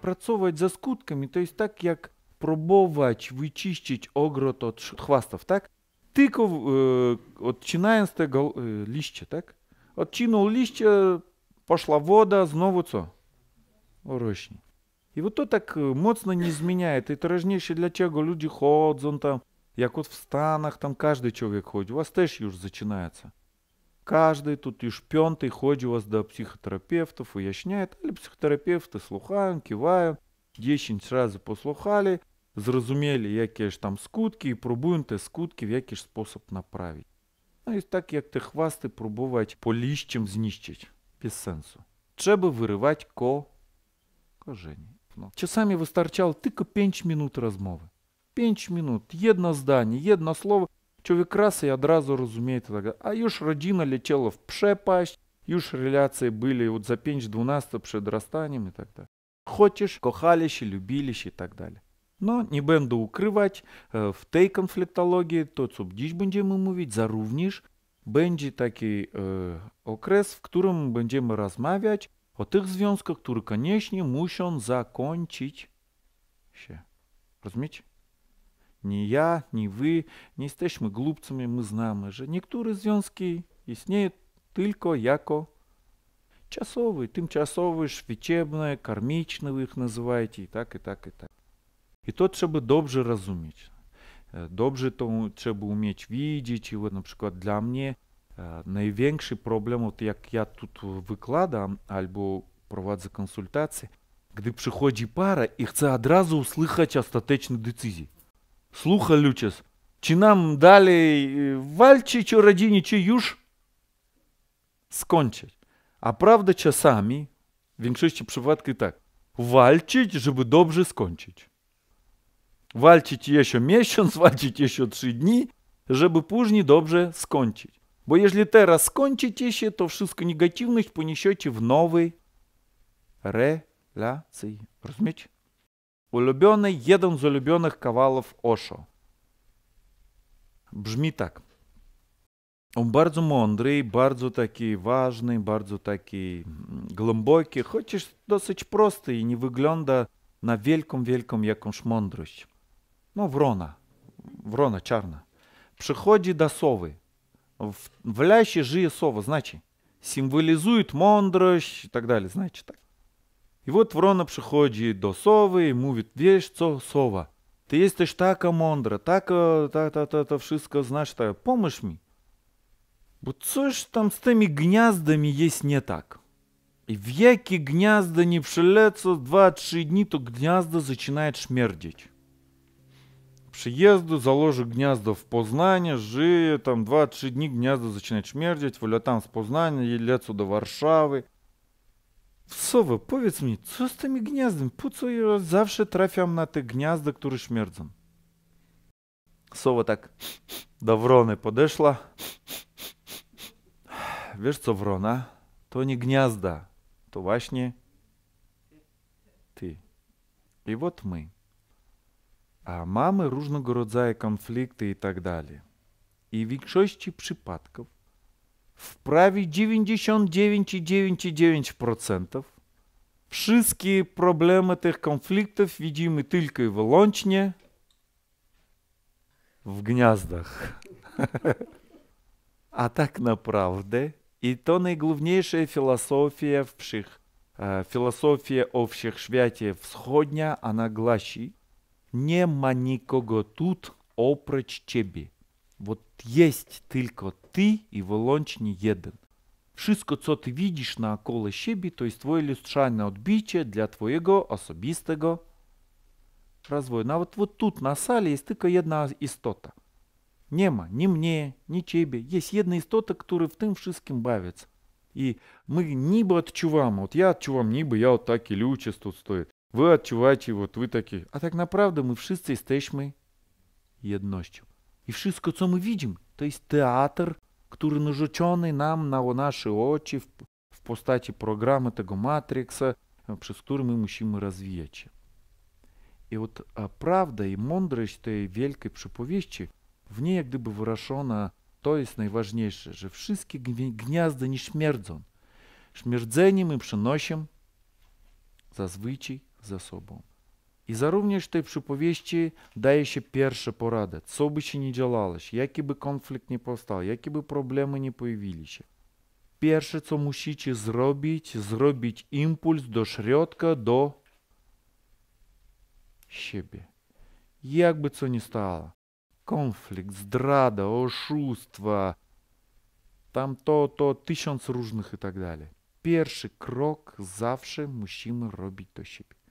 працьовують за скутками, тобто так як пробовач вичищить огрот от хвастов, так? Тикав е, э, от чинаєнсте гол, е, э, ліще, так? От чинув ліще, пошла вода, знову це. Орочні. И вот то так э, моцно не изменяет. Это важнейшее для чего люди ходят, там, як от в станах, там каждый человек ходит. У вас теж юж зачинается. Каждый тут і ходит у вас до психотерапевтів, уясняє, але психотерапевты слухають, кивають, десять сразу послухали, зрозуміли, які ж там скутки, и пробуємо те скутки в який ж спосіб направити. Ну и так, як те хвасти, пробувати поліщем знищить Без сенсу. Треба вырывать ко... кожені. No. Ну, часами вистачало тільки 5 минут розмови. 5 минут, єдно здання, єдно слово, Чоловік раз і одразу розуміє, а юж родина летела в пшепасть, юж реляции были, вот за 5-12 підростанням і так далі. Хочеш, кохаліш, любіліш і так далее. Но не бенду укрывать. Э, в той конфликтологии, то цубдіч будемо мовити, зарівніш, będzie taki e, okres, в котором будем rozmawiać о тех связках, которые, конечно, muszą zakończyć się. Rozumiecie? Ni ja, ni wy nie jesteśmy głupcami, my znamy, że niektóre związki istnieją tylko jako czasowe, tymczasowe, świeczebny, karmiczne, wy ich nazywajcie i tak, i tak, i tak. I to trzeba dobrze rozumieć. Dobrze to trzeba umieć widzieć i na przykład dla mnie największy problem, jak ja tu wykładam albo prowadzę konsultacje, gdy przychodzi para i chce od razu usłyszeć ostateczne decyzje. слуха лючес. Чи нам далі вальчі, чи радіні, чи юж скончать. А правда часами, в większości przypadków tak, walczyć, żeby dobrze skończyć. Walczyć jeszcze miesiąc, walczyć jeszcze trzy dni, żeby później dobrze skończyć. Bo jeżeli teraz skończycie się, to wszystko negatywność poniesiecie w nowej relacji. Rozumiecie? Улюблений єден з улюблених кавалов Ошо. Brzmi tak. Он bardzo mądry, bardzo taki ważny, bardzo taki głęboki, chociaż dosyć prosty i nie wygląda na wielką, wielką jakąś mądrość. No wrona, wrona czarna. Przychodzi do sowy. W, w lesie żyje sowa, znaczy symbolizuje mądrość i tak dalej, znaczy tak. И вот Врона przychodzi до Сови віш, mówi, сова. Ти єсть ty jesteś taka mądra, taka, так, так, так, ta wszystko znasz, ta, pomóż mi. Bo coś там z тими gniazdami jest не так. И в яке гнязда не прилетца два-три дні, то гнязда начинает шмердіть. Приезду, заложу гнязда в Познание, жиє там 2-3 дни гнязда начинает шмердить, вылетам с Познания, лецу до Варшавы. Sowo, powiedz mi, co z tymi gniazdem? Po co ja zawsze trafiam na te gniazda, które śmierdzą? Sowa tak do wrony podeszła. Wiesz co, wrona? To nie gniazda, to właśnie ty. I вот my. A mamy różnego rodzaju konflikty i tak dalej. I w większości przypadków Wprawi 99,99%. Wszystkie problemy tych konfliktów widzimy tylko i wyłącznie w gniazdach. A tak naprawdę, i to najgłówniejsza filozofia wszych, filozofia o wszechświecie wschodnia, ona гласи, nie ma nikogo тут, oprócz ciebie. От є тільки ти і вилончні єдин. Wszystko, co ty widzisz naokoło siebie, to jest twoje lustrzane odbicie dla twojego osobistego rozwoju. Nawet вот тут на sali jest tylko jedna istota. Nie ma ni mnie, ni ciebie. Jest jedna istota, która w tym wszystkim bawится. И мы ніби відчуваємо, от я відчувам, ніби я от так і люче тут стою. Ви відчуваєте, от ви такі. А так направду ми всі стоїмо єднощем. I wszystko, co my widzimy, to jest teatr, który narzucony nam na nasze oczy w, w postaci programu tego Matrixa, przez który my musimy rozwijać się. I od prawda i mądrość tej wielkiej przypowieści, w niej jak gdyby wyrażona to jest najważniejsze, że wszystkie gniazda nie śmierdzą. Śmierdzenie my przynosimy zazwyczaj za sobą. I zarówno w tej przypowieści daje się pierwsze porady, co by się nie działo, jaki by konflikt nie powstał, jakie by problemy nie pojawili się. Pierwsze, co musicie zrobić, zrobić impuls do środka, do siebie. Jakby co nie stało. Konflikt, zdrada, oszustwa, tam to, to, tysiąc różnych i tak dalej. Pierwszy krok zawsze musimy robić do siebie.